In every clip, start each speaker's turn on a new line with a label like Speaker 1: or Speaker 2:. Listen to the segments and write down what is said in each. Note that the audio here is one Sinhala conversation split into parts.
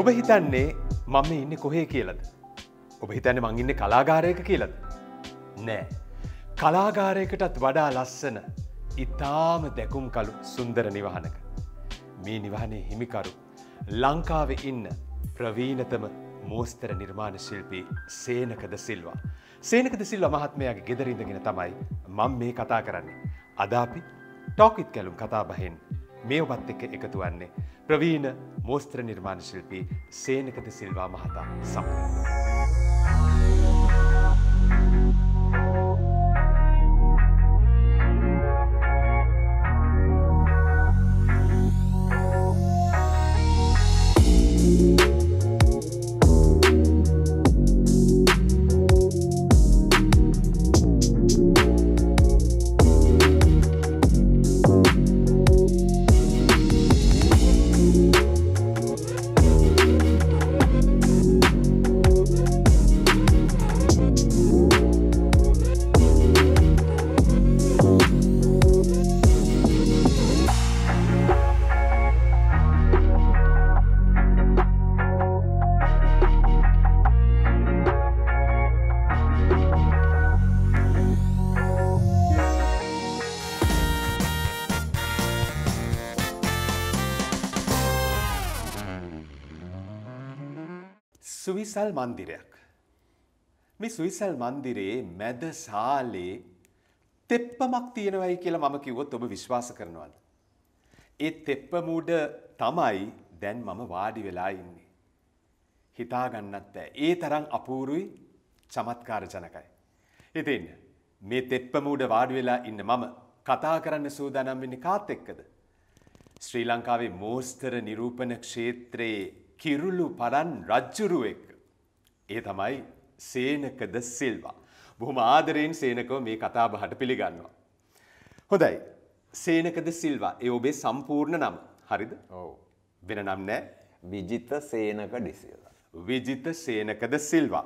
Speaker 1: ඔබ හිතන්නේ මම ඉන්න කොහේ කියලද. ඔබ හිතන්න මං ඉන්න කලාගාරයක කියලද. නෑ. කලාගාරයකටත් වඩා ලස්සන ඉතාම දැකුම් කලු සුන්දර නිවහනක. මේ නිවහනේ හිමිකරු ලංකාව ඉන්න ප්‍රවීනතම මෝස්තර නිර්මාණ ශිල්පී සේනකද සිල්වා. සේනකද සිල්ව මහත්මයාගේ ගෙදරිඳගෙන තමයි මං මේ කතා කරන්නේ. අදාපි ටෝකිත් කැලුම් කතා බහෙන් මේ ඔබත් එක්ක එකතු වන්නේ ප්‍රවීණ මෝස්ත්‍ර නිර්මාණ ශිල්පී සේනකද සිල්වා මහතා සමඟ. සුවිසල් මන්දිරයක්. මේ සුවිසල් මන්දිරයේ මැද ශාලේ තෙප්පමක් තියෙනවයි කියලා මම කිව්වොත් ඔබ විශ්වාස කරනවද? ඒ තෙප්පම උඩ තමයි දැන් මම වාඩි වෙලා ඉන්නේ. හිතා ගන්නත් බෑ. ඒ තරම් අපූර්වයි චමත්කාර ජනකයි. ඉතින් මේ තෙප්පම උඩ වාඩි වෙලා ඉන්න මම කතා කරන්න සූදානම් වෙන්නේ කාත් එක්කද? ශ්‍රී ලංකාවේ මෝස්තර නිරූපණ ක්ෂේත්‍රයේ කිරුළු පරන් රජ්ජුරුව එක්ක. ඒ තමයි සේනකද සිල්වා. බොහොම ආදරයෙන් සේනකව මේ කතාබහට පිළිගන්නවා. හොඳයි සේනකද සිල්වා ඒ ඔබේ සම්පූර්ණ නම් හරිද වෙන නම් නෑ විජිත සේනක ඩිසිල්වා. විජිත සේනකද සිල්වා.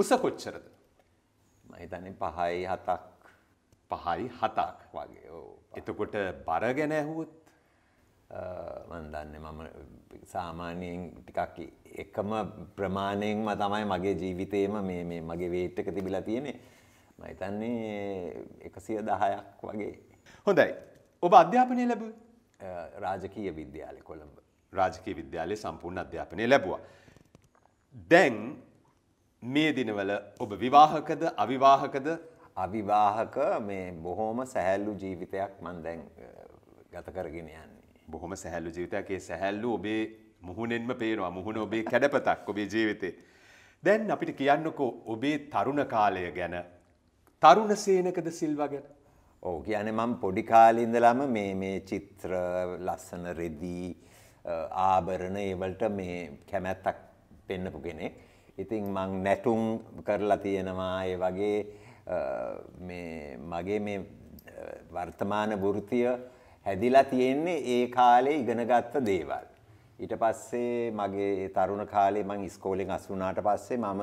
Speaker 2: උස කොච්චරද. මහිතන පහයි හතක් පහයි හතක් වගේ එතකොට බර ගැන ඇහුවොත් මන්දන්න මම සාමාන්‍යයෙන් ටිකක් එකම ප්‍රමාණයෙන්ම තමයි මගේ ජීවිතේම මේ මේ මගේ වේට් එක තිබිලා තියෙන්නේ මම හිතන්නේ 110ක් වගේ හොඳයි ඔබ අධ්‍යාපනය ලැබුවේ රාජකීය විද්‍යාලය කොළඹ
Speaker 1: රාජකීය විද්‍යාලයේ සම්පූර්ණ අධ්‍යාපනය ලැබුවා දැන් මේ දිනවල ඔබ විවාහකද අවිවාහකද අවිවාහක මේ බොහොම සැහැල්ලු ජීවිතයක් මන් දැන් ගත කරගෙන යන්නේ බොහොම සැහැල්ලු ජීවිතයක්ගේ සැහැල්ලු ඔබේ මුහුණෙන්ම පේනවා මුහුණ ඔබේ කැඩපතක් ඔබේ ජීවිතේ. දැන් අපිට කියන්නකෝ
Speaker 2: ඔබේ තරුණ කාලය ගැන තරුණ සේනකද සිල්වා ගැන. ඕ කියන මම පොඩි කාලින්දලම මේ මේ චිත්‍ර ලස්සන රෙදී ආභරණ ඒවලට මේ කැමැත්තක් පෙන්නපු කෙනෙක්. ඉතින් මං නැටුම් කරලා තියෙනවා ඒ වගේ මගේ මේ වර්තමාන වෘතිය හැදිලා තියෙන්නේ ඒ කාලේ ඉගෙනගත්ත දේවල්. ඊට පස්සේ මගේ තරුණ කාලේ මං ඉස්කෝලෙන් අසුනාට පස්සේ මම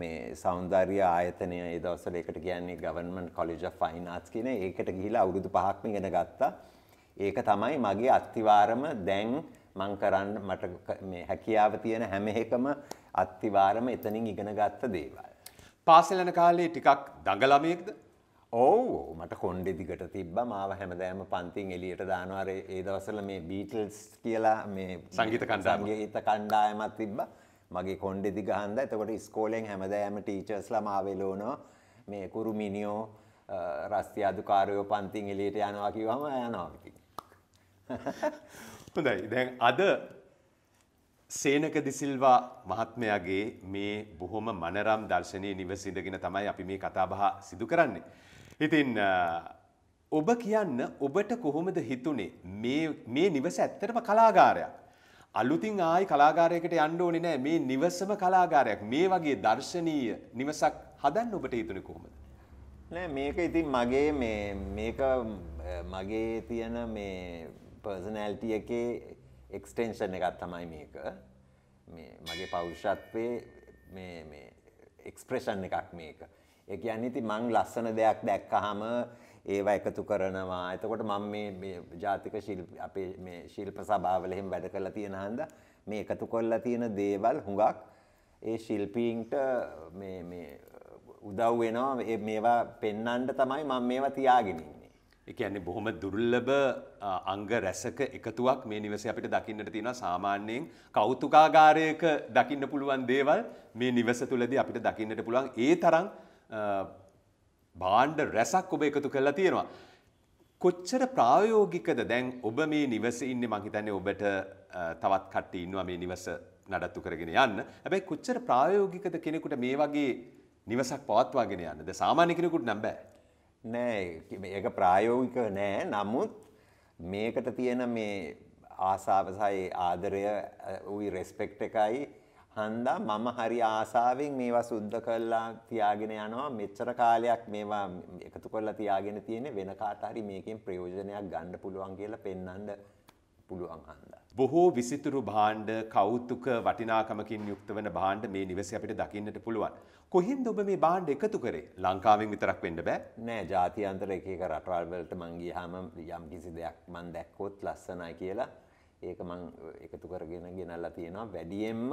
Speaker 2: මේ සෞන්දර්ය ආයතනය ඒ දවස්වල ඒකට කියන්නේ government college of fine arts කියන ඒකට ගිහිලා අවුරුදු 5ක්ම ඉගෙන ගත්තා. ඒක තමයි මගේ අත්තිවාරම දැන් මං කරන්න මට මේ හැකියාව තියෙන හැම එකම අත්තිවාරම එතනින් ඉගෙන ගත්ත දේවල්. පාසල් යන කාලේ ටිකක් දඟ ළමයෙක්ද? ඔවු මට කොන්්ඩෙ දිගට තිබ්බ මාව හැමදෑම පන්තින් එලියට දානවාර ඒ දවසල මේ බීටල්ස් කියලා මේ සංගීත කණ්ඩාමගේ හිත කණ්ඩායමත් තිබ්බ මගේ කොන්්ඩෙ දිගහන්ද එතකොට ස්කෝලෙන් හැමදෑම ටීචස්ල මාවෙලෝනෝ මේ කුරු මිනිියෝ රස්ති අදුකාරයෝ පන්තින් එලියට යනවා කිවම යනවාති හොඳයි දැන් අද
Speaker 1: සේනක දිසිල්වා මහත්මයාගේ මේ බොහොම මනරම් දර්ශනය නිවසිඳගෙන තමයි අපි මේ කතාබහ සිදු කරන්නේ. ඉතින් ඔබ කියන්න ඔබට කොහොමද හිතුනේ මේ නිවස ඇත්තටම කලාගාරයක්. අලුතින් ආයි කලාගාරයකට යන්න ඕනේ නෑ මේ නිවසම කලාගාරයක් මේ වගේ දර්ශනීය
Speaker 2: නිවසක් හදන්න ඔබට හිතුනේ කොහොමද? නෑ මේක ඉතින් මගේ මේ මේක මගේ තියෙන මේ පර්සනැලිටි එකේ එක්ස්ටෙන්ෂන් එකක් තමයි මේක. මේ මගේ පෞරුෂත්වයේ මේ මේ එක්ස්ප්‍රෙෂන් එකක් මේක. ඒ කියන්නේ ඉතින් මං ලස්සන දෙයක් දැක්කහම ඒව එකතු කරනවා. එතකොට මම මේ ජාතික ශිල්ප අපේ මේ ශිල්ප සභාවල එහෙම වැඩ කරලා තියෙන හන්ද මේ එකතු කරලා තියෙන දේවල් හුඟක් ඒ ශිල්පීන්ට මේ මේ උදව් වෙනවා මේවා පෙන්වන්න තමයි මම මේවා තියාගෙන ඉන්නේ. ඒ කියන්නේ බොහොම දුර්ලභ
Speaker 1: අංග රැසක එකතුවක් මේ නිවසේ අපිට දකින්නට තියෙනවා සාමාන්‍යයෙන් කෞතුකාගාරයක දකින්න පුළුවන් දේවල් මේ නිවස තුලදී අපිට දකින්නට පුළුවන් ඒ තරම් බාණ්ඩ රැසක් ඔබ එකතු කරලා තියෙනවා. කොච්චර ප්‍රායෝගිකද දැන් ඔබ මේ නිවස ඉන්නේ මං හිතන්නේ ඔබට තවත් කට්ටිය ඉන්නවා මේ නිවස නඩත්තු කරගෙන යන්න. හැබැයි කොච්චර ප්‍රායෝගිකද කෙනෙකුට මේ
Speaker 2: වගේ නිවසක් පවත්වාගෙන යන්නද? සාමාන්‍ය කෙනෙකුට නම් බෑ. නෑ ඒක ප්‍රායෝගික නෑ. නමුත් මේකට තියෙන මේ ආසාව සහ ආදරය උයි රෙස්පෙක්ට් එකයි හන්දා මම හරි ආසාවෙන් මේවා සුද්ධ කරලා තියාගෙන යනවා මෙච්චර කාලයක් මේවා එකතු කරලා තියාගෙන තියෙන වෙන කාට හරි මේකෙන් ප්‍රයෝජනයක් ගන්න පුළුවන් කියලා පෙන්වන්න පුළුවන් හන්දා.
Speaker 1: බොහෝ විසිතුරු භාණ්ඩ කෞතුක වටිනාකමකින් යුක්ත වන භාණ්ඩ මේ නිවසේ අපිට දකින්නට පුළුවන්.
Speaker 2: කොහෙන්ද ඔබ මේ භාණ්ඩ එකතු කරේ? ලංකාවෙන් විතරක් වෙන්න බෑ. නෑ, ජාත්‍යන්තර එක එක රටවල් වලට මං ගියාම යම් කිසි දෙයක් මං දැක්කොත් ලස්සනයි කියලා ඒක මං එකතු කරගෙන ගෙනල්ලා තියෙනවා. වැඩියෙන්ම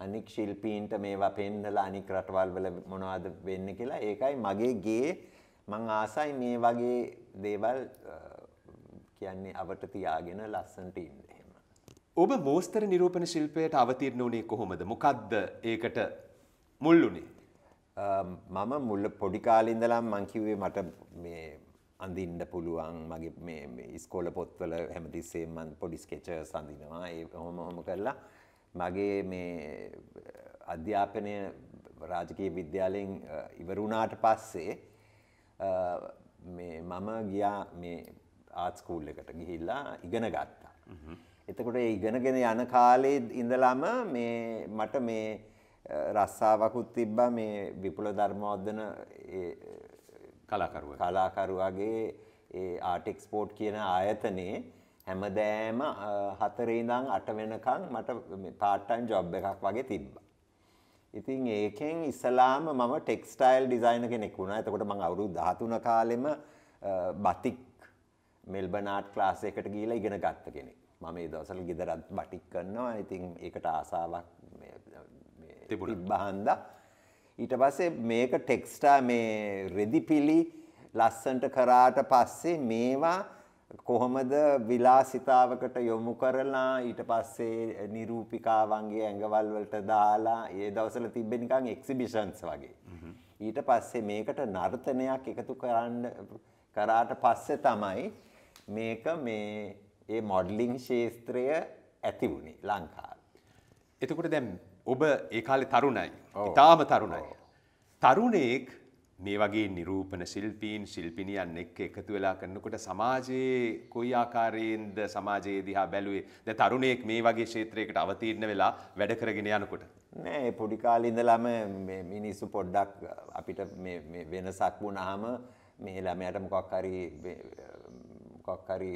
Speaker 2: අනික් ශිල්පීන්ට මේවා පෙන්නලා අනික් රටවල් වල මොනවද වෙන්නේ කියලා ඒකයි මගේ ගේ මං ආසයි මේ වගේ දේවල් කියන්නේ අවට තියාගෙන ලස්සනට ඉන්න එහෙම.
Speaker 1: ඔබ මෝස්තර නිරූපණ ශිල්පයට අවතීර්ණ වුණේ කොහොමද? මොකද්ද ඒකට මුල් වුණේ?
Speaker 2: මම මුල් පොඩි කාලේ ඉඳලා මං කිව්වේ මට මේ අඳින්න පුළුවන් මගේ මේ ඉස්කෝල පොත්වල හැමතිස්සෙම මම පොඩි ස්කෙචර්ස් අඳිනවා ඒ ඔහොම ඔහොම කරලා මගේ මේ අධ්‍යාපනය රාජකය විද්‍යාලයෙන් ඉවරුණාට පස්සේ මම ගියා මේ ආත්ස්කූල් එකට ගිහිල්ලා ඉගෙන ගත්තා. එතකොට ඉගෙනගෙන යන කාලේ ඉඳලාම මේ මට මේ රස්සාාවකුත් තිබ්බා මේ විපුල ධර්මෝද්ධන කලාකරුව කලාකරුවගේ ආටෙක්ස්පෝට් කියන ආයතනයේ හැමදෑම හතරේ ඉඳන් අට වෙනකන් මට පාට්ටයිම් ජොබ් එකක් වගේ තිබ්බා. ඉතින් ඒකෙන් ඉස්සලාම මම ටෙක්ස්ටයිල් ඩිසයින කෙනෙක් වුණා. එතකොට මම අවුරුදු 13 කාලෙම බතික් මෙල්බන් ආට් ක්ලාස් එකකට ගිහිලා ඉගෙන ගත්ත කෙනෙක්. මම ඒ දවස්වල ගෙදරත් බටික් කරනවා. ඉතින් ඒකට ආසාවක් මේ තිබුණා. ඊට පස්සේ මේක ටෙක්ස්ටා මේ රෙදි පිලි ලස්සන්ට කරාට පස්සේ මේවා කොහොමද විලාසිතාවකට යොමු කරලා ඊට පස්සේ නිරූපිකාවන්ගේ ඇඟවල් වලට දාලා ඒ දවස්වල තිබ්බේ නිකන් එක්සිබිෂන්ස් වගේ. ඊට පස්සේ මේකට නර්තනයක් එකතු කරන්න කරාට පස්සේ තමයි මේක මේ ඒ මොඩලිං ශාස්ත්‍රය ඇති වුණේ ලංකාවේ. එතකොට දැන් ඔබ ඒ කාලේ තරුණයි. ඊටාම තරුණයි.
Speaker 1: තරුණෙක් මේ වගේ නිරූපණ ශිල්පීන් ශිල්පිනියන් එක්ක එකතු වෙලා කරනකොට සමාජයේ කොයි ආකාරයෙන්ද සමාජයේ දිහා බැලුවේ ද තරුණයෙක් මේ වගේ ක්ෂේත්‍රයකට අවතීර්ණ වෙලා වැඩ කරගෙන යනකොට
Speaker 2: නෑ පොඩි කාලේ ඉඳලාම මේ මිනිස්සු පොඩ්ඩක් අපිට මේ වෙනසක් වුණාම මේ ළමයාට මොකක් හරි මොකක් හරි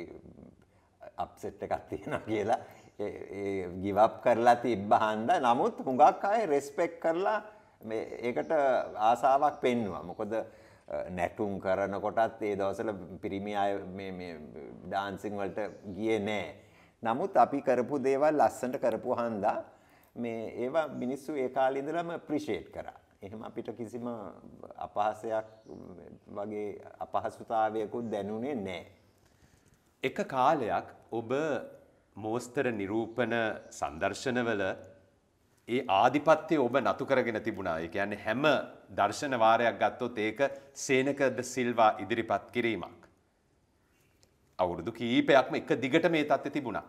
Speaker 2: අප්සෙට් එකක් තියෙනවා කියලා ඒ ගිවප් කරලා තිබ්බ හන්ද නමුත් හුඟක් අය රෙස්පෙක්ට් කරලා ඒකට ආසාවක් පෙන්වා මොකොද නැටුම් කරනකොටත් ඒ දවසල පිරිමි අය ඩාන්සිං වලට ගිය නෑ. නමුත් අපි කරපු දේවල් ලස්සට කරපු හන්දා මේ ඒවා මිනිස්සු ඒ කාලිඳලම ප්‍රිෂේට් කරා. එහෙම අපිට කිසිම අපහසයක් වගේ අපහසුතාවයකුත් දැනුනේ නෑ.
Speaker 1: එක කාලයක් ඔබ මෝස්තර නිරූපණ සංදර්ශනවල ඒ ආධිපත්‍යය ඔබ නතු කරගෙන තිබුණා. ඒ කියන්නේ හැම දර්ශන වාරයක් ගත්තොත් ඒක සේනක ද සිල්වා ඉදිරිපත් කිරීමක්. අවුරුදු කීපයක්ම එක දිගට මේ තත්ත්වය තිබුණා.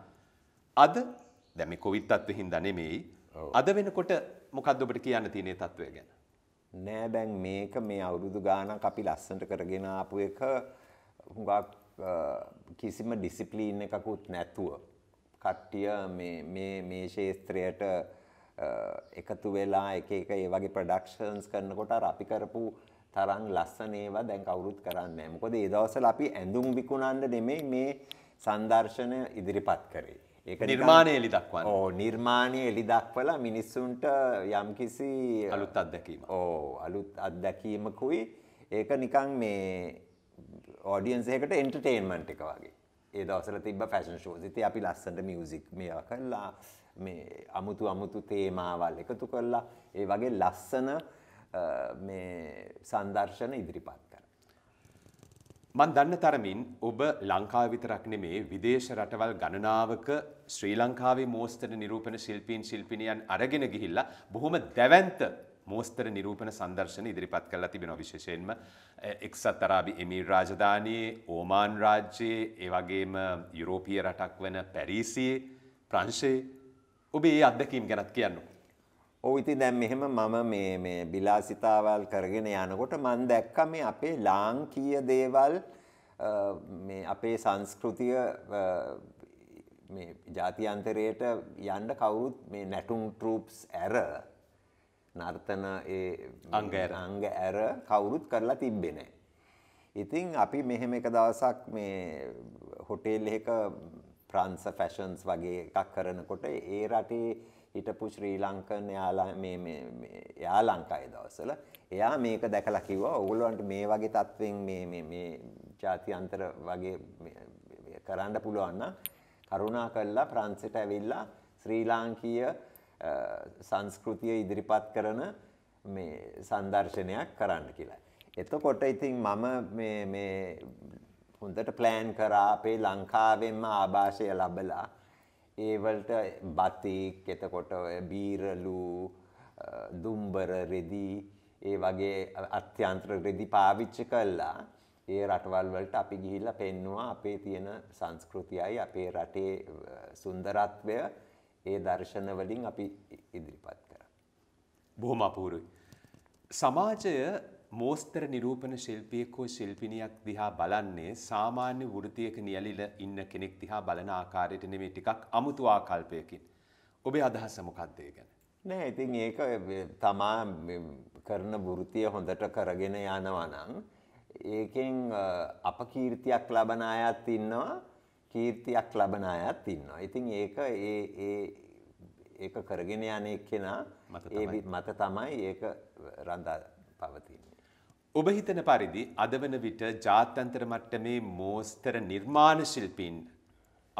Speaker 1: අද දැන් මේ කොවිඩ් තත්ත්වෙ හින්දා නෙමෙයි. අද වෙනකොට මොකද්ද ඔබට කියන්න තියෙන තත්ත්වය ගැන?
Speaker 2: නෑ දැන් මේක මේ අවුරුදු ගානක් අපි ලස්සනට කරගෙන ආපු එක හුඟක් කිසිම ඩිසිප්ලින් එකකුත් නැතුව කට්ටිය මේ මේ මේ ශේත්‍රයට එකතු වෙලා එක එක ඒ වගේ ප්‍රඩක්ෂන්ස් කරනකොට අර අපි කරපු තරම් ලස්සන ඒවා දැන් කවුරුත් කරන්නේ නැහැ. මොකද ඒ දවස්වල අපි ඇඳුම් විකුණන්න නෙමෙයි මේ සංදර්ශන ඉදිරිපත් කරේ. ඒක නිර්මාණය එලි දක්වන්න. ඕ නිර්මාණය එලි දක්වලා මිනිස්සුන්ට යම්කිසි අලුත් අත්දැකීමක්. ඕ අලුත් අත්දැකීමකුයි ඒක නිකන් මේ ඔඩියන්ස් එකකට එන්ටර්ටේන්මන්ට් එක වගේ. ඒ දවස්වල තිබ්බ ෆැෂන් ෂෝස්. ඉතින් අපි ලස්සනට මියුසික් මේවා කළා. මේ අමුතු අමුතු තේමාවල් එකතු කරලා ඒ වගේ ලස්සන මේ සංදර්ශන ඉදිරිපත් කර. මන් දන්න තරමින්
Speaker 1: ඔබ ලංකාව විතරක් නෙමේ විදේශ රටවල් ගණනාවක ශ්‍රී ලංකාවේ මෝස්තර නිරූපණ ශිල්පීන් ශිල්පිනියන් අරගෙන ගිහිල්ලා බොහොම දැවන්ත මෝස්තර නිරූපණ සංදර්ශන ඉදිරිපත් කරලා තිබෙන විශේෂයෙන්ම එක්සත් අරාබි එමීර් රාජධානයේ ඕමාන් රාජ්‍යයේ ඒ වගේම යුරෝපීය රටක් වන පැරිසියේ ප්‍රංශයේ ඔබේ ඒ අත්දැකීම් ගැනත් කියන්න.
Speaker 2: ඔව ඉති දැම් මෙහෙම මම මේ බිලාසිතාවල් කරගෙන යනකොට මන් දැක්ක මේ අපේ ලාංකීය දේවල් අපේ සංස්කෘතිය ජාතියන්තරයට යන්ඩ කවුරුත් මේ නැටුම් ටරූප්ස් ඇර නර්තන අංග ඇර කවුරුත් කරලා තිබ්බෙන. ඉතින් අපි මෙහෙම එක දවසක් මේ හොටේල් එක ප්‍රංශ ෆැෂන්ස් වගේ එකක් කරනකොට ඒ රටේ හිටපු ශ්‍රී ලංකන් යාලා මේ මේ යා ලංකාවේ දවස්වල එයා මේක දැකලා කිව්වා ඕගොල්ලන්ට මේ වගේ තත්වෙන් මේ මේ මේ ජාත්‍යන්තර වගේ කරන්න පුළුවන් නම් කරුණා කරලා ප්‍රංශයට ඇවිල්ලා ශ්‍රී ලාංකීය සංස්කෘතිය ඉදිරිපත් කරන මේ සංදර්ශනයක් කරන්න කියලා. එතකොට ඉතින් මම මේ හොඳට ප්ලෑන් කරා අපේ ලංකාවෙන්ම ආභාෂය ලබලා ඒවලට බතික් එතකොට බීරලු දුම්බර රෙදි ඒ වගේ අත්‍යන්ත්‍ර රෙදි පාවිච්චි කළා ඒ රටවල් වලට අපි ගිහිල්ලා පෙන්නවා අපේ තියෙන සංස්කෘතියයි අපේ රටේ සුන්දරත්වය ඒ දර්ශන වලින් අපි ඉදිරිපත් කරා. බොහොම අපූර්වයි.
Speaker 1: සමාජය මෝස්තර නිරූපණ ශිල්පියෙක් හෝ ශිල්පිනියක් දිහා බලන්නේ සාමාන්‍ය වෘතියක නියැලිල ඉන්න කෙනෙක් දිහා බලන ආකාරයට නෙමෙයි ටිකක් අමුතු ආකල්පයකින්. ඔබේ අදහස මොකක්ද ඒ ගැන?
Speaker 2: නෑ ඉතින් ඒක තමා කරන වෘතිය හොඳට කරගෙන යනවා නම් ඒකෙන් අපකීර්තියක් ලබන අයත් ඉන්නවා කීර්තියක් ලබන අයත් ඉන්නවා. ඉතින් ඒක ඒ ඒ ඒක කරගෙන යන එක්කෙනා ඒ මත තමයි ඒක රඳා පවතින. ඔබ හිතන පරිදි අද වන විට ජාත්‍යන්තර මට්ටමේ
Speaker 1: මෝස්තර නිර්මාණ ශිල්පීන්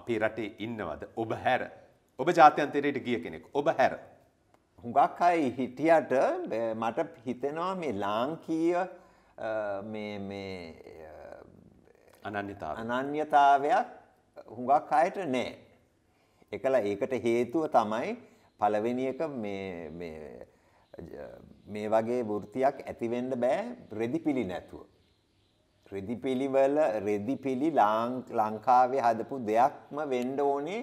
Speaker 1: අපේ රටේ ඉන්නවද ඔබ හැර ඔබ
Speaker 2: ජාත්‍යන්තරයට ගිය කෙනෙක් ඔබ හැර හුඟක් අය හිටියට මට හිතෙනවා මේ ලාංකීය අනන්‍යතා අනන්‍යතාවයක් හුඟක් අයට නෑ එකලා ඒකට හේතුව තමයි පළවෙනි එක මේ මේ වගේ වෘත්තියක් ඇතිවෙන්න බෑ රෙදිපිලි නැතුව. රෙදිපිලිවල රෙදිපිලි ලංකාවේ හදපු දෙයක්ම වෙන්ඩ ඕනේ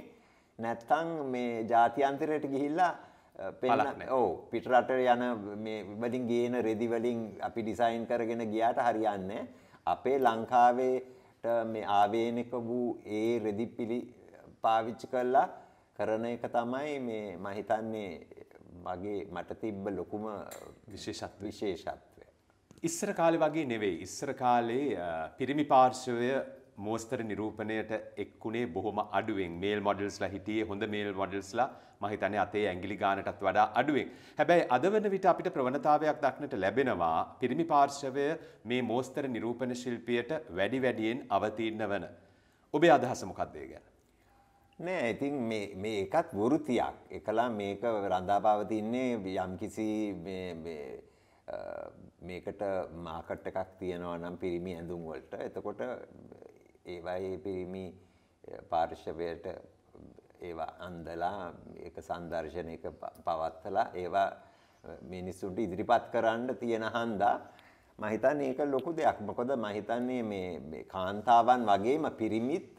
Speaker 2: නැත්තං මේ ජාතියන්තරයට ගිහිල්ලා ඕ පිටරට යන වලින් ගේන රෙදිවලින් අපි ඩිසයින් කරගෙන ගියාට හරියන්න අපේ ලංකාවේට මේ ආවේනක වූ ඒ රෙදිපිලි පාවිච්චි කල්ලා කරන එක තමයි මේ මහිතන්නේ මගේ මට තිබ්බ ලොකුම විශේෂත් විශේෂත්වය. ඉස්සර කාලෙ වගේ නෙවෙයි ඉස්සර කාලේ පිරිමි පාර්ශවය
Speaker 1: මෝස්තර නිරූපණයට එක්ුණේ බොහොම අඩුවෙන් මේල් මොඩල්ස්ලා හිටියේ හොඳ මේල් මොඩල්ස්ලා මහිතනේ අතේ ඇඟිලි ගානටත් වඩා අඩුවෙන්. හැබැයි අද වන විට අපිට ප්‍රවණතාවයක් දක්නට ලැබෙනවා පිරිමි පාර්ශවය මේ මෝස්තර නිරූපණ ශිල්පියට වැඩි වැඩියෙන් අවතීර්ණ
Speaker 2: වන. ඔබේ අදහස මොකක්දේ ගැන? නෑ ඉතින් මේ එකත් වෘතියක් එකලා මේක රඳාපවතින්නේ යම්කිසි මේකට මාකට් එකක් තියෙනවා නම් පිරිමි ඇඳුම් වලට එතකොට ඒවයි පිරිමි පාර්ශවයට ඒවා අන්දලා ඒක සංදර්ශනයක පවත්තලා ඒවා මිනිස්සුන්ට ඉදිරිපත් කරන්න තියෙන හන්දා මහිතන් ඒක ලොකු දෙයක් මොකොද මහිතන්නේ මේ කාන්තාවන් වගේම පිරිමිත්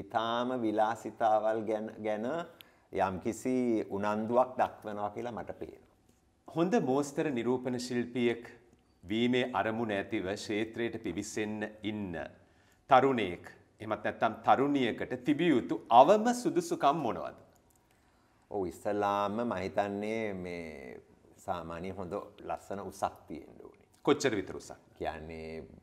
Speaker 2: ඊටාම විලාසිතාවල් ගැන යම්කිසි උනන්දුවක් දක්වනවා කියලා මට පේනවා.
Speaker 1: හොඳ මෝස්තර නිරූපණ ශිල්පියෙක් වීමේ අරමුණ ඇතිව ක්ෂේත්‍රයට පිවිසෙන්න ඉන්න තරුණයෙක්
Speaker 2: එමත් නැත්නම් තරුණියකට තිබිය යුතු අවම සුදුසුකම් මොනවද? ඔව් ඉස්සලාම මම හිතන්නේ මේ සාමාන්‍ය හොඳ ලස්සන උසක් තියෙන්න ඕනේ. කොච්චර විතර උසක්? කියන්නේ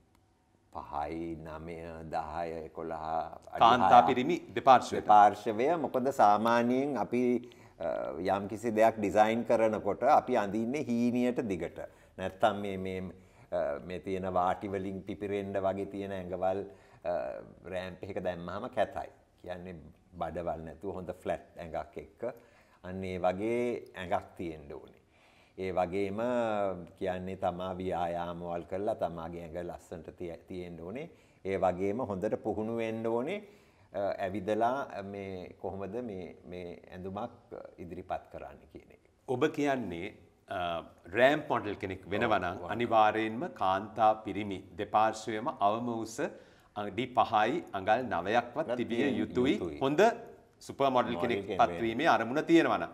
Speaker 2: පහයි නමය දහය කොළහා කාන්තා පිරිමි දෙපාර්ශ පාර්ශවය මොකද සාමාන්‍යයෙන් අපි යම් කිසි දෙයක් ඩිසයින් කරනකොට අපි අඳින්නේ හීනියට දිගට නැත්තම් මේ තියෙන වාටිවලින් පිපිරෙන්ඩ වගේ තියෙන ඇඟවල් රෑම්පික දැම්මහම කැතයි කියන්නේ බඩවල් නැතු හොඳ ෆලට් ඇඟක් එක්ක අන්නේ වගේ ඇඟක් තියෙන්ඩ ඕනේ ඒ වගේම කියන්නේ තමා ව්‍යායාමවල් කරලා තමාගේ ඇඟ ලස්සනට තියෙන්න ඕනේ. ඒ වගේම හොඳට පුහුණු වෙන්න ඕනේ. ඇවිදලා මේ කොහොමද මේ මේ ඇඳුමක් ඉදිරිපත් කරන්න කියන එක.
Speaker 1: ඔබ කියන්නේ රෑම් මොඩල් කෙනෙක් වෙනවනම් අනිවාර්යයෙන්ම කාන්තා පිරිමි දෙපාර්ශ්වයම අවම උස අඩි 5යි අඟල් 9ක්වත් තිබිය යුතුයි. හොඳ සුපර් මොඩල් කෙනෙක් පත්වීමේ අරමුණ තියෙනවනම්.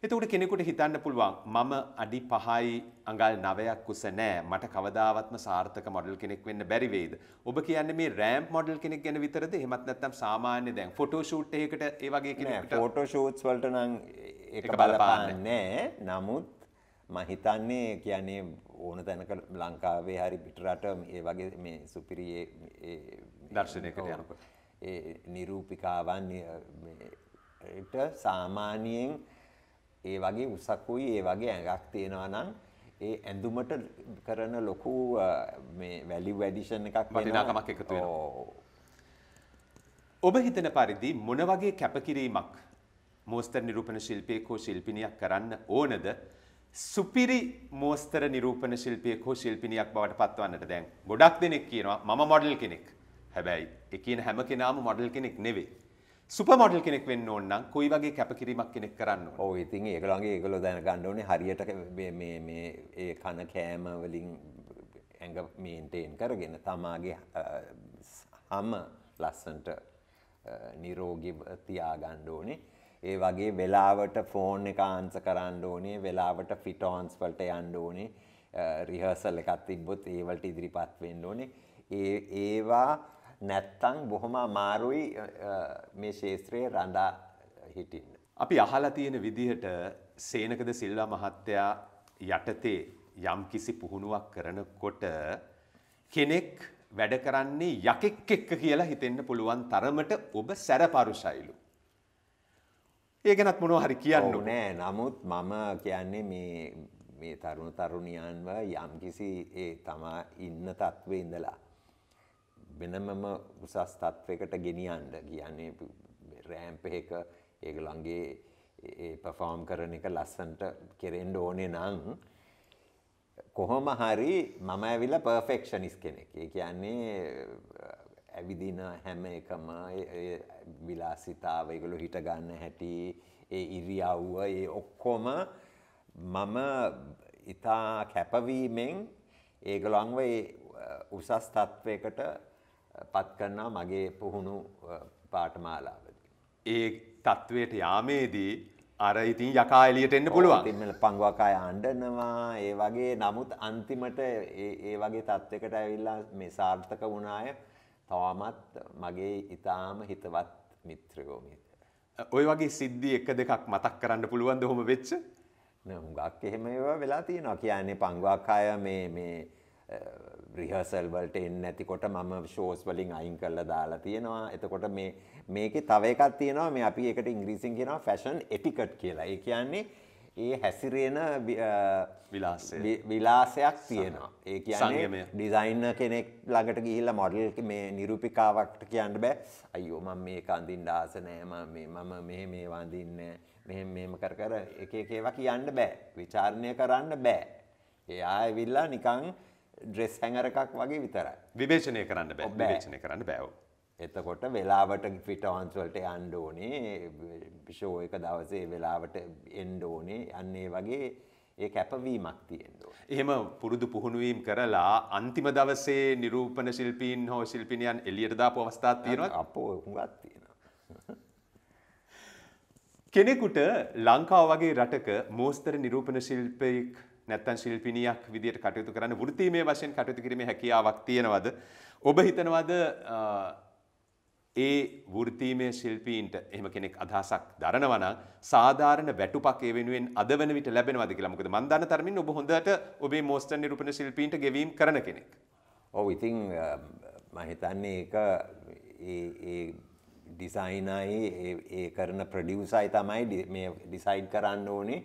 Speaker 1: එතකොට කෙනෙකුට හිතන්න පුළුවන් මම අඩි පහයි අඟල් නවයක් කුස නෑ මට කවදාවත්ම සාර්ථක මොඩල් කෙනෙක් වෙන්න බැරි වේද? ඔබ කියන්නේ මේ රෑම්ප් මොඩල් කෙනෙක් ගැන විතරද? එහෙමත් නැත්නම් සාමාන්‍ය දැන් ෆොටෝ ෂූට් එකකට ඒ වගේ කෙනෙක්ට
Speaker 2: ෆොටෝ ෂූට්ස් වලට නම් ඒක බලපාන්නේ නෑ. නමුත් මම හිතන්නේ කියන්නේ ඕන තැනක ලංකාවේ හරි පිටරට ඒ වගේ මේ සුපිරි දර්ශනයකට යනකොට ඒ නිරූපිකාවන් ට සාමාන්‍යයෙන් ඒ වගේ උසකුයි ඒ වගේ ඇඟක් තියෙනවා නම් ඒ ඇඳුමට කරන ලොකු මේ වැලියු ඇඩිෂන් එකක් වටිනාකමක් එකතු වෙනවා.
Speaker 1: ඔබ හිතන පරිදි මොන වගේ කැපකිරීමක් මෝස්තර නිරූපණ ශිල්පියෙක් හෝ ශිල්පිනියක් කරන්න ඕනද? සුපිරි මෝස්තර නිරූපණ ශිල්පියෙක් හෝ ශිල්පිනියක් බවට පත්වන්නට දැන් ගොඩක් දෙනෙක් කියනවා මම මොඩල් කෙනෙක්. හැබැයි ඒ කියන හැම කෙනාම මොඩල් කෙනෙක් නෙවෙයි. සුපමොඩල් කෙනෙක් වෙන්න ඕන්නම් කොයි වගේ කැපකිරීමක් කෙනෙක්
Speaker 2: කරන්න ඕ ඉතින් ඒකළගේ ඒකළො දැන ගණ්ඩෝනේ හරියට ඒ කන කෑමවලින් ඇඟ මේන්ටේන් කරගෙන තමාගේ හම ලස්සන්ට නිරෝගි තියාගණ්ඩ ඕනේ ඒ වගේ වෙලාවට ෆෝන් එක ආන්ස කරන්න ඕනේ වෙලාවට ෆිටෝන්ස් වලට යන්න ඕනේ රිහර්සල් එකත් තිබ්බොත් ඒවලට ඉදිරිපත් වෙන්න ඕනේ ඒ ඒවා නැත්තම් බොහොම අමාරුයි මේ ශේත්‍රයේ රඳා හිටින්න. අපි අහලා
Speaker 1: තියෙන විදිහට සේනකද සිල්වා මහත්තයා යටතේ යම් කිසි පුහුණුවක් කරනකොට කෙනෙක් වැඩ කරන්නේ යකෙක් එක්ක කියලා හිතෙන්න
Speaker 2: පුළුවන් තරමට ඔබ සැරපරුෂයිලු. ඒ ගැනත් මොනවා හරි කියන්න නෑ නමුත් මම කියන්නේ මේ මේ තරුණ තරුණියන්ව යම්කිසි ඒ තමා ඉන්න තත්ත්වේ ඉඳලා වෙනමම උසස් තත්ත්වකට ගෙනියන්ඩ කියන්නේ රෑම්පෙක ඒක ළඟේ පෆෝම් කරන එක ලස්සන්ට කෙරෙන්ඩ ඕනේ නං කොහොම හරි මම ඇවිල පර්ෆෙක්ෂනිස් කෙනෙක් ඒ කියන්නේ ඇවිදින හැම එකම විලාසිතාව එකළු හිටගන්න හැටි ඒ ඉරියව්ව ඒ ඔක්කොම මම ඉතා කැපවීමෙන් ඒගොළන්ව උසස් තත්ත්වයකට පත් කරනවා මගේ පුහුණු පාටමාලාවද. ඒ තත්ත්වයට යාමේදී අර ඉතින් යකා එලියට එන්න පුළුවන් තිමල පංගුවකාය අණ්ඩනවා ඒ වගේ නමුත් අන්තිමට ඒ වගේ තත්ත්වකට ඇවිල්ලා මේ සාර්ථක වුණාය තවමත් මගේ ඉතාම හිතවත් මිත්‍රයෝමිත ඔය වගේ සිද්ධි එක දෙකක් මතක් කරන්න පුළුවන් දොහොම වෙච්ච හුඟක් එහෙම වෙලා තියෙනවා කියන්නේ පංගුවක්කාය මේ රිහසල් වලට එන්න ඇතිකොට මම ෂෝස් වලින් අයින් කරලා දාලා තියෙනවා එතකොට මේ මේකේ තව එකක් තියෙනවා මේ අපි ඒකට ඉංග්‍රීසියෙන් කියනවා ෆැෂන් එටිකට් කියලා. ඒ කියන්නේ ඒ හැසිරෙන විලාසය විලාසයක් තියෙනවා. ඒ කියන්නේ ඩිසයිනර් කෙනෙක් ළඟට ගිහිල්ලා මොඩල් මේ නිරූපිකාවකට කියන්න බෑ අයියෝ මම මේක අඳින්න ආස නෑ මම මම මෙහෙ මේ වඳින්නේ මෙහෙම මෙහෙම කර කර එක එක ඒවා කියන්න බෑ. විචාරණය කරන්න බෑ. එයා ඇවිල්ලා නිකන් ඩ්‍රෙස් හැඟර එකක් වගේ විතරයි. විවේචනය කරන්න බෑ විවේචනය කරන්න බෑව. එතකොට වෙලාවට ෆිට හන්සුවලට යන්න ඕනේ ෂෝ එක දවසේ වෙලාවට එන්න ඕනේ යන්නේ වගේ ඒ කැපවීමක් තියෙන්න ඕනේ. එහෙම පුරුදු
Speaker 1: පුහුණුවීම් කරලා අන්තිම දවසේ නිරූපණ ශිල්පීන් හෝ ශිල්පිනියන් එළියට දාපු අවස්ථාවක් තියෙනවා. අපෝ හුඟක් තියෙනවා. කෙනෙකුට ලංකාව වගේ රටක මෝස්තර නිරූපණ ශිල්පීක් නැත්තම් ශිල්පිනියක් විදියට කටයුතු කරන්න වෘත්තීමේ වශයෙන් කටයුතු කිරීමේ හැකියාවක් තියෙනවද? ඔබ හිතනවද ඒ වෘත්තීමේ ශිල්පීන්ට එහෙම කෙනෙක් අදහසක් දරනවා නම් සාධාරණ වැටුපක් ඒ වෙනුවෙන් අද වෙන විට ලැබෙනවද කියලා. මොකද මන් දන්න තරමින් ඔබ හොඳට ඔබේ මෝස්ටර් නිරූපණ
Speaker 2: ශිල්පීන්ට ගෙවීම් කරන කෙනෙක්. ඔව් ඉතින් මම හිතන්නේ ඒක ඒ ඒ ඩිසයිනයි ඒ කරන ප්‍රොඩියුසර්යි තමයි මේ ඩිසයිඩ් කරන්න ඕනේ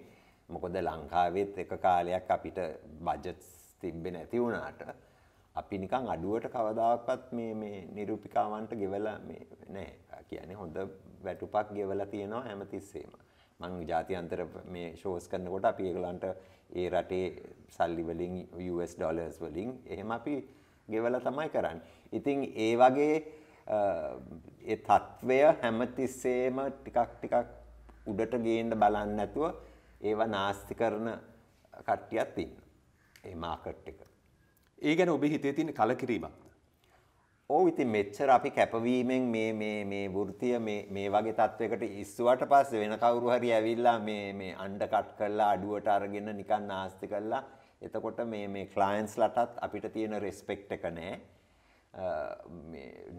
Speaker 2: මොකද ලංකාවෙත් එක කාලයක් අපිට බජට්ස් තිබ්බෙන ඇති වුණාට අපි නිකං අඩුවට කවදාවත් මේ මේ නිරූපිකාවන්ට ගෙවල නෑ කියන්නේ හොඳ වැටුපක් ගෙවල තියෙනවා හැමතිස්සේම මං ජාතියන්තර මේ ශෝස් කරනකොට අපි ඒගලන්ට ඒ රටේ සල්ලිවලින් US ඩොලර්ස් වලින් එහෙම අපි ගෙවල තමයි කරන්න ඉතිං ඒ වගේ ඒ තත්ත්වය හැමතිස්සේම ටිකක් ටිකක් උඩට ගේන්ඩ බලන්න ඇතුව ඒවා නාස්ති කරන කට්ටියත් ඉන්න. ඒ මාකට් එක. ඒ ගැන ඔබේ හිතේ තියෙන කලකිරීමක්ද? ඔව් ඉතින් මෙච්චර අපි කැපවීමෙන් මේ මේ මේ වෘත්තිය මේ මේ වගේ තත්වයකට ඉස්සුවට පස්සේ වෙන කවුරු හරි ඇවිල්ලා මේ මේ අන්ඩර්කට් කරලා අඩුවට අරගෙන නිකන් නාස්ති කරලා එතකොට මේ මේ ක්ලයන්ස් ලටත් අපිට තියෙන රෙස්පෙක්ට් එක නෑ.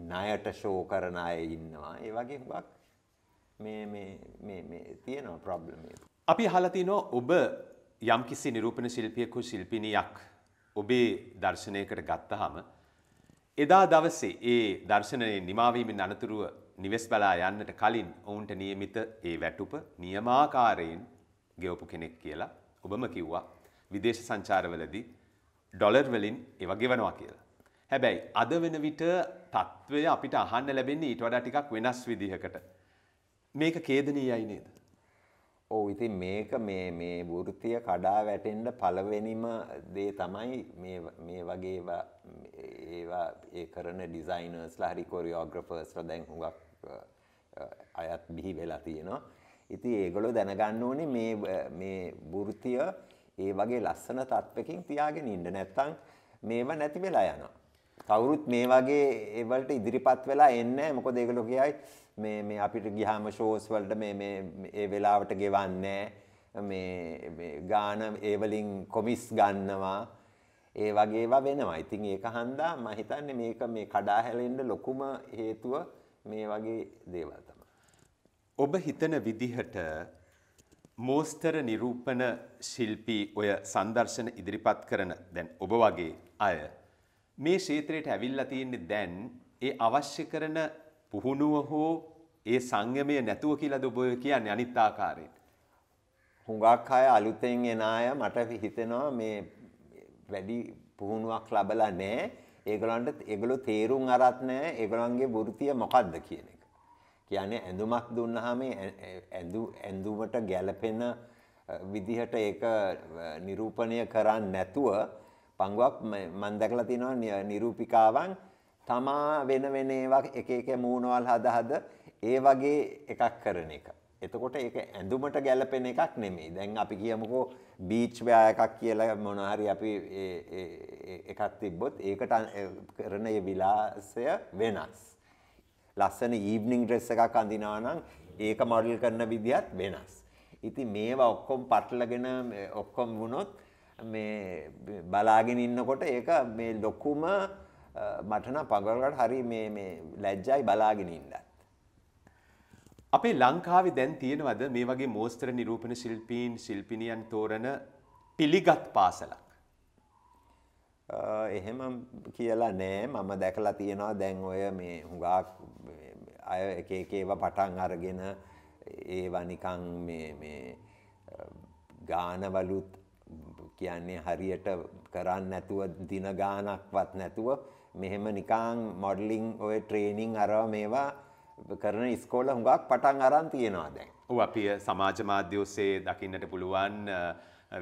Speaker 2: ණයට ෂෝ කරන අය ඉන්නවා. ඒ වගේ හුඟක් මේ මේ මේ මේ තියෙනවා ප්‍රොබ්ලම් එක.
Speaker 1: අපි හලතිනෝ ඔබ යම්කිසි නිරූපණ ශිල්පියකු ශිල්පිනියක් ඔබේ දර්ශනයකට ගත්තහම එදා දවසේ ඒ දර්ශනයේ නිමාවීමෙන් අනතුරුව නිවෙස් බලා යන්නට කලින් ඔවුන්ට නියමිත ඒ වැටුප නියමාකාරයෙන් ගෙවපු කෙනෙක් කියලා ඔබම කිව්වා විදේශ සංචාරවලදී ඩොලර් වලින් ඒවා ගෙවනවා කියලා. හැබැයි අද වෙන විට තත්ත්වය අපිට අහන්න
Speaker 2: ලැබෙන්නේ ඊට වඩා ටිකක් වෙනස් විදිහකට. මේක ඛේදනීයයි නේද? ඔව් ඉතින් මේක මේ මේ වෘත්තිය කඩා වැටෙන්න පළවෙනිම දේ තමයි මේ මේ වගේ ඒවා ඒ කරන ඩිසයිනර්ස්ලා හරි කොරියෝග්‍රෆර්ස්ලා දැන් හුඟක් අයත් බිහි වෙලා තියෙනවා. ඉතින් ඒගොල්ලෝ දැනගන්න ඕනේ මේ මේ වෘත්තිය ඒ වගේ ලස්සන තත්වකින් තියාගෙන ඉන්න නැත්නම් මේව නැති වෙලා යනවා. කවුරුත් මේ වගේ ඒවලට ඉදිරිපත් වෙලා එන්නේ නැහැ. මොකද ඒගොල්ලෝ කියයි මේ මේ අපිට ගිහාම ෂෝස් වලට මේ මේ ඒ වෙලාවට ගෙවන්නේ මේ ගාන ඒ වලින් කොමිස් ගන්නවා ඒ වගේ ඒවා වෙනවා. ඉතින් ඒක හන්දා මම හිතන්නේ මේක මේ කඩා හැලෙන්න ලොකුම හේතුව මේ වගේ දේවල් තමයි. ඔබ හිතන විදිහට
Speaker 1: මෝස්තර නිරූපණ ශිල්පී ඔය සංදර්ශන ඉදිරිපත් කරන දැන් ඔබ වගේ අය මේ ශේත්‍රයට ඇවිල්ලා තියෙන්නේ දැන් ඒ අවශ්‍ය කරන
Speaker 2: පුහුණුව හෝ ඒ සංයමය නැතුව කියලාද ඔබ කියන්නේ අනිත් ආකාරයෙන්? හුඟක් අය අලුතෙන් එන අය මට හිතෙනවා මේ වැඩි පුහුණුවක් ලැබලා නැහැ. ඒගොල්ලන්ට ඒගොල්ලෝ තේරුම් අරත් නැහැ ඒගොල්ලන්ගේ වෘත්තිය මොකද්ද කියන එක. කියන්නේ ඇඳුමක් දුන්නාම ඇඳු ඇඳුමට ගැළපෙන විදිහට ඒක නිරූපණය කරන්නේ නැතුව පංගුවක් මම දැකලා තියෙනවා නිරූපිකාවන් තමා වෙන වෙන ඒවා එක එක මූණවල් හද හද ඒ වගේ එකක් කරන එක. එතකොට ඒක ඇඳුමට ගැලපෙන එකක් නෙමෙයි. දැන් අපි කියමුකෝ බීච් වෙයා එකක් කියලා මොන හරි අපි එකක් තිබ්බොත් ඒකට කරන ඒ විලාසය වෙනස්. ලස්සන ඊවනිං ඩ්‍රෙස් එකක් අඳිනවා නම් ඒක මොඩල් කරන විදිහත් වෙනස්. ඉතින් මේවා ඔක්කොම පටලගෙන ඔක්කොම වුණොත් මේ බලාගෙන ඉන්නකොට ඒක මේ ලොකුම මට නම් පඟවලකට හරි මේ මේ ලැජ්ජයි බලාගෙන ඉන්නත්.
Speaker 1: අපේ ලංකාවේ දැන් තියෙනවද මේ වගේ මෝස්තර නිරූපණ ශිල්පීන් ශිල්පිනියන් තෝරන පිළිගත් පාසලක්?
Speaker 2: එහෙම කියලා නෑ මම දැකලා තියෙනවා දැන් ඔය මේ හුඟක් අය එක එක ඒවා පටන් අරගෙන ඒවා නිකන් මේ මේ ගානවලුත් කියන්නේ හරියට කරන්න නැතුව දින ගානක්වත් නැතුව මෙහෙම නිකාං මොඩලිං ඔය ට්‍රේනිං අරව මේවා කරන ඉස්කෝල හුඟක් පටන් අරන් තියෙනවා දැන්.
Speaker 1: ඔව් අපි සමාජ මාධ්‍ය ඔස්සේ දකින්නට පුළුවන්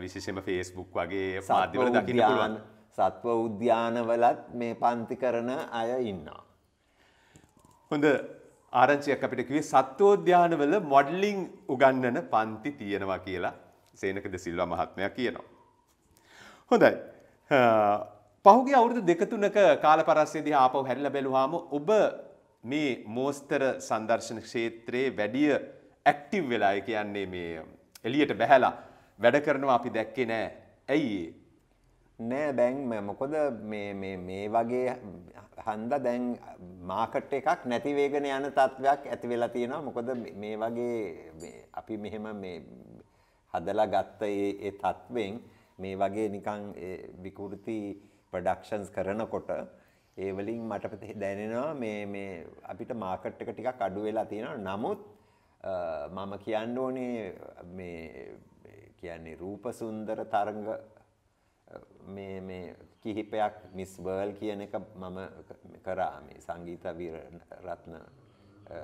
Speaker 1: විශේෂයෙන්ම Facebook වගේ මාධ්‍යවල දකින්න පුළුවන්.
Speaker 2: සත්ව උද්‍යානවලත් මේ පන්ති කරන අය ඉන්නවා. හොඳ ආරංචියක් අපිට කිව්වේ සත්වෝද්‍යානවල මොඩලිං උගන්නන පන්ති
Speaker 1: තියෙනවා කියලා සේනක ද සිල්වා මහත්මයා කියනවා. හොඳයි. පහුගේ අවුරුදු දෙකතුනක කාල පරස්සේදී ආපහු හැරිලා බැලුවාම ඔබ මේ මෝස්තර සංදර්ශන ක්ෂේත්‍රයේ වැඩිය ඇක්ටිව් වෙලා කියන්නේ මේ එලියට බැහැලා වැඩ කරනවා අපි දැක්කේ නෑ. ඇයි
Speaker 2: නෑ දැන් මොකද මේ වගේ හන්ද දැන් මාකට් එකක් නැතිවේගෙන යන තත්ත්වයක් ඇති වෙලා තියෙනවා. මොකද මේ වගේ අපි මෙහෙම මේ හදලා ගත්ත ඒ තත්වෙන් මේ වගේ නිකන් විකෘති ප්‍රඩක්ෂන්ස් කරනකොට ඒවලින් මට දැනෙනවා මේ මේ අපිට මාකට් එක ටිකක් අඩු වෙලා තියෙනවා නමුත් මම කියන්න ඕනේ මේ කියන්නේ රූප සුන්දර තරඟ මේ මේ කිහිපයක් මිස් වර්ල් කියන එක මම කරා මේ සංගීත රත්න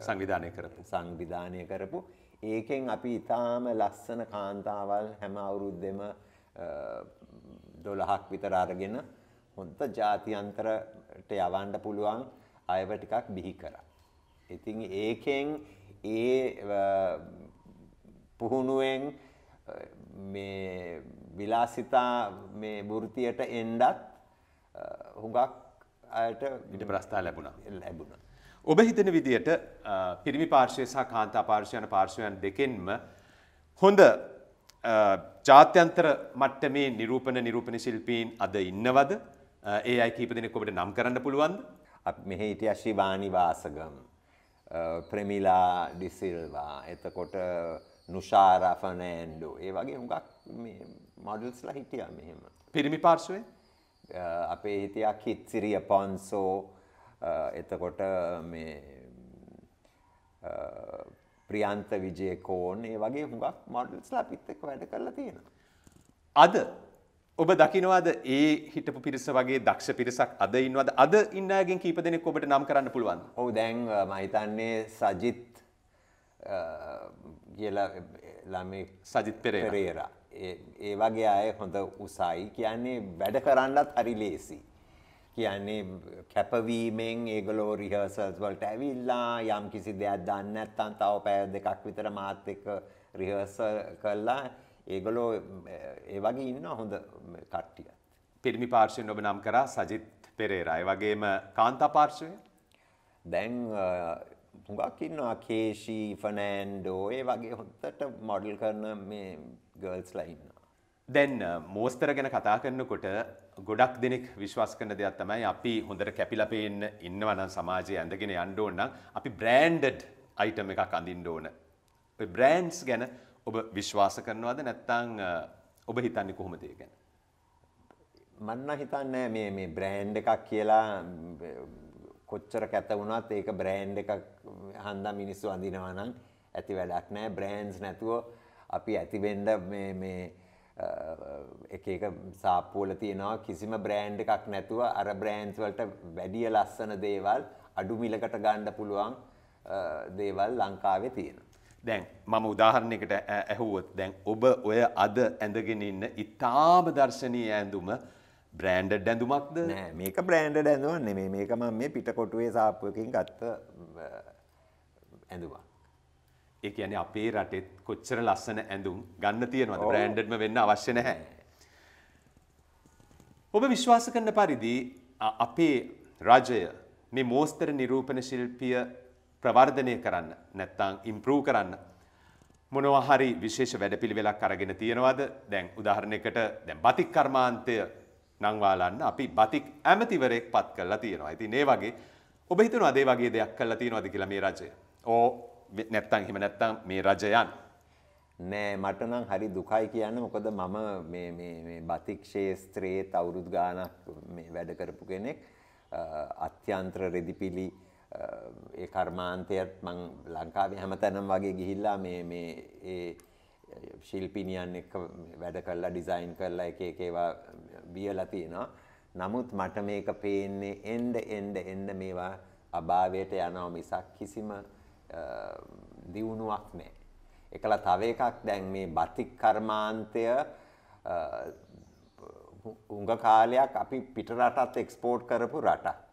Speaker 2: සංවිධානය කරපු සංවිධානය කරපු ඒකෙන් අපි ඉතාම ලස්සන කාන්තාවල් හැම අවුරුද්දෙම දොළහක් විතර අරගෙන හොඳ ජාතියන්තරට යවන්න පුළුවන් අයව ටිකක් බිහි කරා. ඉතින් ඒකෙන් ඒ පුහුණුවෙන් මේ විලාසිතා මේ වෘතියට එන්ඩත් හුඟක් අයට ඉට ප්‍රස්ථා ලැබුණා ලැබුණ.
Speaker 1: ඔබ හිතන විදියට පිරිමි පාර්ශය සහ කාන්තා පාර්ශයන පාර්ශවයන් දෙකෙන්ම හොඳ ජාත්‍යන්තර මට්ටමේ නිරූපණ නිරූපණ ශිල්පීන් අද ඉන්නවද
Speaker 2: ඒ අයි කීප දෙනෙක්කොමට නම් කරන්න පුළුවන්ද මෙහි හිටිය ශිවානි වාසගම් ප්‍රමිලා ඩිසිල්වා එතකොට නුෂාරෆනෑන්ඩෝ ඒ වගේ හුඟක් මඩල්ස්ලා හිටිය මෙහෙම පිරිමි පාර්ශුවේ අපේ හිටියා කිත්සිරිය පොන්සෝ එතකොට මේ ප්‍රියන්ත විජයකෝන් ඒ වගේ හුඟක් මඩල්ස්ලා පිත්තෙක් වැඩ කරලා තියෙන අද ඔබ දකිනවාද ඒ හිටපු පිරිස
Speaker 1: වගේ දක්ෂ පිරිසක් අද ඉන්නවද අද ඉන්නගෙන් කීප දෙනෙක් ඔබට නම් කරන්න පුළුවන් ඔහු දැන්
Speaker 2: මහිතන්නේ සජිත් කියලා ළමේ සජිත් පෙරේරා ඒ වගේ අය හොඳ උසයි කියන්නේ වැඩ කරන්නත් හරි ලේසි කියන්නේ කැපවීමෙන් ඒගොලෝ රිහර්සල්ස් වලට ඇවිල්ලා යම් කිසි දෙයක් දන්නේ නැත්නම් තව පැය දෙකක් විතර මාත් එක්ක රිහර්සල් කළා ඒගොලෝ ඒ වගේ ඉන්න හොඳ කට්ටිය. පිරිමි පාර්ශයෙන් ඔබ නම් කරා සජිත් පෙරේරයි වගේම කාන්තා පාර්ශවය දැන් හුඟක් ඉන්නවා කේෂී ෆනෑන්ඩෝ ඒ වගේ හොත්තට මොඩල් කරන මේ ගර්ල්ස් ලයින්න. දැන් මෝස්තර ගැන කතා කරන්නකොට ගොඩක් දෙනෙක්
Speaker 1: විශ්වාස කරන දෙයක් තමයි අපි හොඳට කැපිලපේන්න ඉන්නව නම් සමාජයේ ඇඳගෙන යන්න ඕන නම් අපි බ්‍රෑන්ඩඩ් අයිටම් එකක් අඳින්න ඕන. ඔය බ්‍රෑන්ඩ්ස් ගැන ඔබ විශ්වාස
Speaker 2: කරනවද නැත්නම් ඔබ හිතන්නේ කොහොමද ඒ ගැන? මන්න හිතන්නේ මේ මේ බ්‍රෑන්ඩ් එකක් කියලා කොච්චර කැත වුණත් ඒක බ්‍රෑන්ඩ් එකක් හන්දා මිනිස්සු අඳිනවා නම් ඇති වැඩක් නෑ බ්‍රෑන්ඩ්ස් නැතුව අපි ඇතිවෙන්න මේ මේ එක එක සාප්පුවල තියෙනවා කිසිම බ්‍රෑන්ඩ් එකක් නැතුව අර බ්‍රෑන්ඩ්ස් වලට වැඩිය ලස්සන දේවල් අඩු මිලකට ගන්න පුළුවන් දේවල් ලංකාවේ තියෙනවා
Speaker 1: දැන් මම උදාහරණයකට ඇහුවොත් දැන් ඔබ ඔය අද ඇඳගෙන ඉන්න ඉතාම දර්ශනීය ඇඳුම බ්‍රෑන්ඩ්
Speaker 2: ඇඳුමක්ද නෑ මේක බ්‍රෑන්ඩ් ඇඳුමක් නෙමෙයි මේක මම මේ පිටකොටුවේ සාප්පුවකින් ගත්ත
Speaker 1: ඇඳුමක් ඒ කියන්නේ අපේ රටෙත් කොච්චර ලස්සන ඇඳුම් ගන්න තියෙනවද බ්‍රෑන්ඩ්ම වෙන්න අවශ්‍ය නැහැ ඔබ විශ්වාස කරන පරිදි අපේ රජය මේ මෝස්තර නිරූපණ ශිල්පිය ප්‍රවර්ධනය කරන්න නැත්තං ඉම්පරූ කරන්න. මොනවා හරි විශේෂ වැඩපිළිවෙලක් අරගෙන තියෙනවද දැන් උදාහරණයකට දැන් බතික් කර්මාන්තය නංවාලන්න අපි බතික් ඇමතිවරෙක් පත් කරලා තියෙනවා. ඉතින් ඒ වගේ ඔබ හිතනවා දේ වගේ දෙයක් කරලා තියෙනවද කියලා
Speaker 2: මේ රජය. ඕ නැත්තං හිම නැත්තම් මේ රජයන්. නෑ මට නම් හරි දුකයි කියන්න මොකද මම බතික්ෂේස්ත්‍රයේ අවුරුදු ගානක් වැඩ කරපු කෙනෙක් අත්‍යන්ත්‍ර රෙදිපිලි ඒ කර්මාන්තයත් මං ලංකාවේ හැමතැනම වගේ ගිහිල්ලා මේ මේ ඒ ශිල්පිනියන් එක්ක වැඩ කරලා ඩිසයින් කරලා එක එක ඒවා බියලා තියෙනවා. නමුත් මට මේක පේන්නේ එන්න එන්න එන්න මේවා අභාවයට යනවා මිසක් කිසිම දියුණුවක් නැහැ. එකලා තව එකක් දැන් මේ බතික් කර්මාන්තය උඟ කාලයක් අපි පිට රටත් එක්ස්පෝර්ට් කරපු රටක්.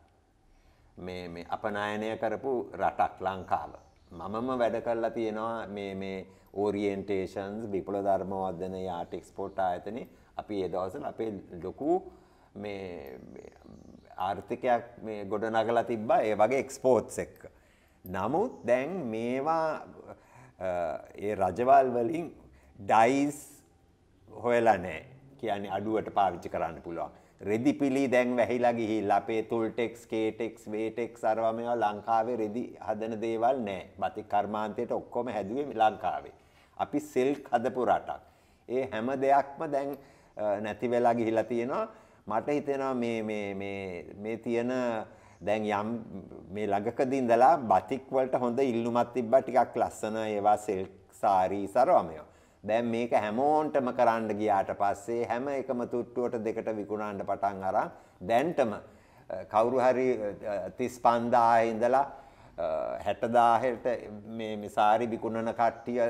Speaker 2: මේ මේ අපනායනය කරපු රටක් ලංකාව. මමම වැඩ කරලා තියෙනවා මේ මේ ඕරියන්ටේෂන්ස් විපුල ධර්මවර්ධන යාට එක්ස්පෝට් ආයතනෙ අපි ඒ දවස්වල අපේ ලොකු මේ ආර්ථිකයක් මේ ගොඩනගලා තිබ්බා ඒ වගේ එක්ස්පෝර්ට්ස් එක්ක. නමුත් දැන් මේවා ඒ රජවල් වලින් ඩයිස් හොයලා නැහැ. කියන්නේ අඩුවට පාවිච්චි කරන්න පුළුවන්. රෙදි පිලි දැන් වැහිලා ගිහිල්ලා අපේ තුල්ටෙක්ස් කේටෙක්ස් වේටෙක්ස් අරවා මේවා ලංකාවේ රෙදි හදන දේවල් නැහැ. බති කර්මාන්තයට ඔක්කොම හැදුවේ ලංකාවේ. අපි සිල්ක් හදපු රටක්. ඒ හැම දෙයක්ම දැන් නැති වෙලා ගිහිලා තියෙනවා. මට හිතෙනවා මේ මේ මේ මේ තියෙන දැන් යම් මේ ළඟකදී ඉඳලා බතික් වලට හොඳ ඉල්ලුමක් තිබ්බා ටිකක් ලස්සන ඒවා සිල්ක් සාරී සරවමේවා. දැන් මේක හැමෝන්ටම කරන්න ගියාට පස්සේ හැම එකම තුට්ටුවට දෙකට විකුණන්න පටන් අරන් දැන්ටම කවුරු හරි 35000 ඉඳලා 60000ට මේ මිසාරි විකුණන කට්ටිය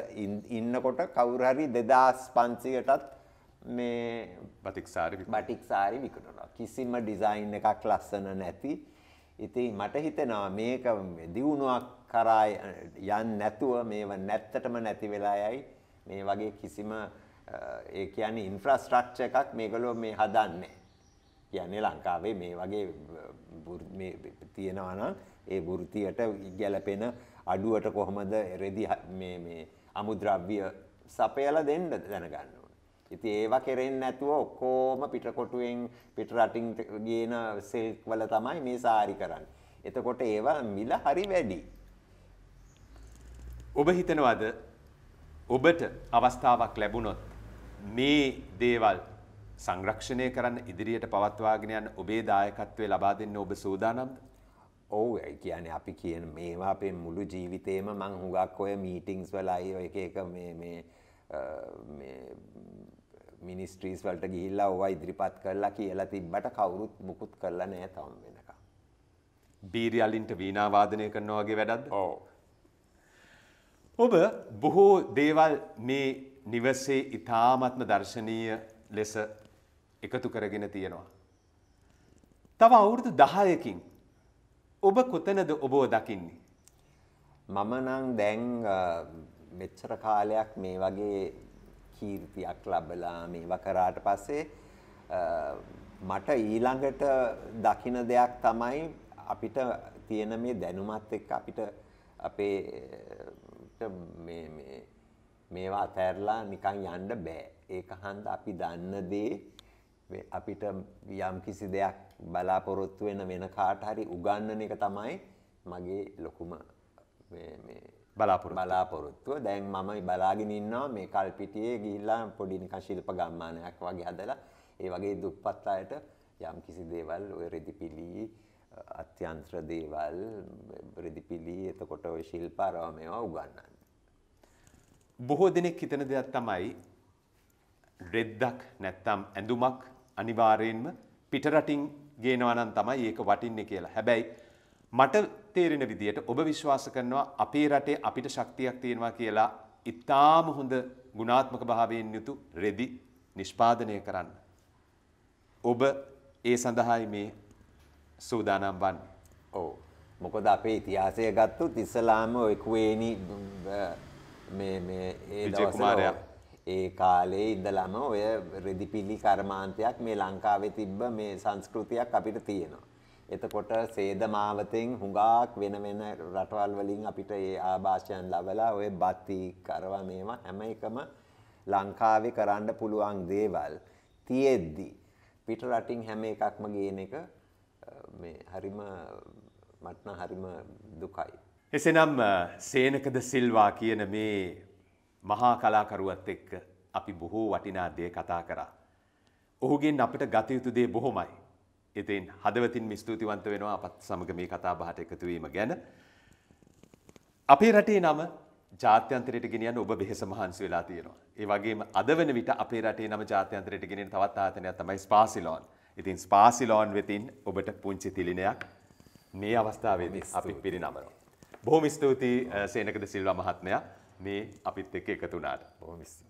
Speaker 2: ඉන්නකොට කවුරු හරි 2500කටත් මේ බටික් සාරි බටික් සාරි විකුණනවා. කිසිම ඩිසයින් එකක් ලස්සන නැති. ඉතින් මට හිතෙනවා මේක දියුණුවක් කරා යන්නේ නැතුව මේව නැත්තටම නැති වෙලා යයි. මේ වගේ කිසිම ඒ කියන්නේ ඉන්ෆ්‍රාස්ට්‍රක්චර් එකක් මේගොල්ලෝ මේ හදන්නේ. කියන්නේ ලංකාවේ මේ වගේ මේ තියෙනවා නම් ඒ වෘත්තියට ගැළපෙන අඩුවට කොහොමද රෙදි මේ මේ අමුද්‍රව්‍ය සපයලා දෙන්න දැනගන්න ඕනේ. ඉතින් ඒවා කෙරෙන්නේ නැතුව ඔක්කොම පිටකොටුවෙන් පිට රටින් ගේන සිල්ක් වල තමයි මේ සාරි කරන්නේ. එතකොට ඒවා මිල හරි වැඩි. ඔබ හිතනවාද ඔබට
Speaker 1: අවස්ථාවක් ලැබුණොත් මේ දේවල් සංරක්ෂණය කරන්න ඉදිරියට පවත්වාගෙන යන
Speaker 2: ඔබේ දායකත්වය ලබා දෙන්න ඔබ සූදානම්ද? ඔව් ඒ කියන්නේ අපි කියන මේවා අපේ මුළු ජීවිතේම මං හුඟක් ඔය මීටින්ග්ස් වලයි ඔය එක එක මේ මේ මේ මිනිස්ට්‍රීස් වලට ගිහිල්ලා ඕවා ඉදිරිපත් කරලා කියලා තිබ්බට කවුරුත් මුකුත් කරලා නැහැ තාම වෙනකම්.
Speaker 1: බීරියලින්ට වීණා වාදනය කරනවා වගේ වැඩක්ද? ඔව්. ඔබ බොහෝ දේවල් මේ නිවසේ ඉතාමත්ම දර්ශනීය ලෙස එකතු කරගෙන තියෙනවා.
Speaker 2: තව අවුරුදු දහයකින් ඔබ කොතනද ඔබෝ දකින්නේ. මම නම් දැන් මෙච්චර කාලයක් මේ වගේ කීර්තියක් ලබලා මේවා කරාට පස්සේ මට ඊළඟට දකින දෙයක් තමයි අපිට තියෙන මේ දැනුමත් එක්ක අපිට අපේ මේ මේ මේවා අතහැරලා නිකන් යන්න බෑ. ඒක හන්ද අපි දන්න දේ අපිට යම් කිසි දෙයක් බලාපොරොත්තු වෙන වෙන කාට හරි උගන්වන එක තමයි මගේ ලොකුම මේ මේ බලාපොරොත්තු බලාපොරොත්තුව. දැන් මම බලාගෙන ඉන්නවා මේ කල්පිටියේ ගිහිල්ලා පොඩි නිකන් ශිල්ප ගම්මානයක් වගේ හදලා ඒ වගේ දුප්පත් අයට යම් කිසි දේවල් ඔය රෙදි පිළි අත්‍යන්ත්‍ර දේවල් රෙදිපිලි එතකොට ඔය ශිල්පාරාම මේවා උගන්වන්නේ. බොහෝ දෙනෙක් හිතන දෙයක් තමයි
Speaker 1: රෙද්දක් නැත්තම් ඇඳුමක් අනිවාර්යෙන්ම පිටරටින් ගේනවා නම් තමයි ඒක වටින්නේ කියලා. හැබැයි මට තේරෙන විදිහට ඔබ විශ්වාස කරනවා අපේ රටේ අපිට ශක්තියක් තියෙනවා කියලා ඉතාම හොඳ ගුණාත්මක භාවයෙන් යුතු රෙදි නිෂ්පාදනය කරන්න. ඔබ ඒ සඳහායි
Speaker 2: මේ සූදානම් වන්න. ඕ මොකද අපේ ඉතිහාසය ගත්තුත් ඉස්සලාම ඔය කුවේනි ඒ දවසමාරයා ඒ කාලේ ඉඳලම ඔය රෙදිපිල්ලි කර්මාන්තයක් මේ ලංකාවේ තිබ්බ මේ සංස්කෘතියක් අපිට තියෙනවා. එතකොට සේද මාවතෙන් හුඟක් වෙන වෙන රටවල් වලින් අපිට ඒ ආභාෂයන් ලබලා ඔය බත්ති කරව මේවා හැම එකම ලංකාවේ කරන්න පුළුවන් දේවල් තියෙද්දි පිට රටින් හැම එකක්ම ගේන එක මේ හරිම මටන හරිම දුකයි.
Speaker 1: එසනම් සේනකද සිල්වා කියන මේ මහා කලාකරුවත් එක්ක අපි බොහෝ වටිනා දේ කතා කරා. ඔහුගෙන් අපට ගතයුතු දේ බොහොමයි. එතින් හදවතින් ස්තුතිවන්ත වෙනවා අපත් සමග මේ කතා බහට එකතුවීම ගැන. අපේ රටේ නම ජාත්‍යන්තරයට ගෙනියන්න ඔබ බෙහෙස මහන්සි වෙලා තියෙනවා. ඒ වගේම අද වෙන විට අපේ රටේ නම ජාත්‍යන්තරයට ගෙනෙන තවත් ආයතනයක් තමයි ස්පාසිලෝන්. ඉතින් ස්පාසිලෝන් වෙතින් ඔබට පුංචි තිලිනයක් මේ අවස්ථාවේදී අපි පිරිනමනවා. බොහොම ස්තුතියි සේනකද සිල්වා මහත්මයා මේ අපිත් එක්ක එකතු වුණාට. බොහොම ස්තුතියි.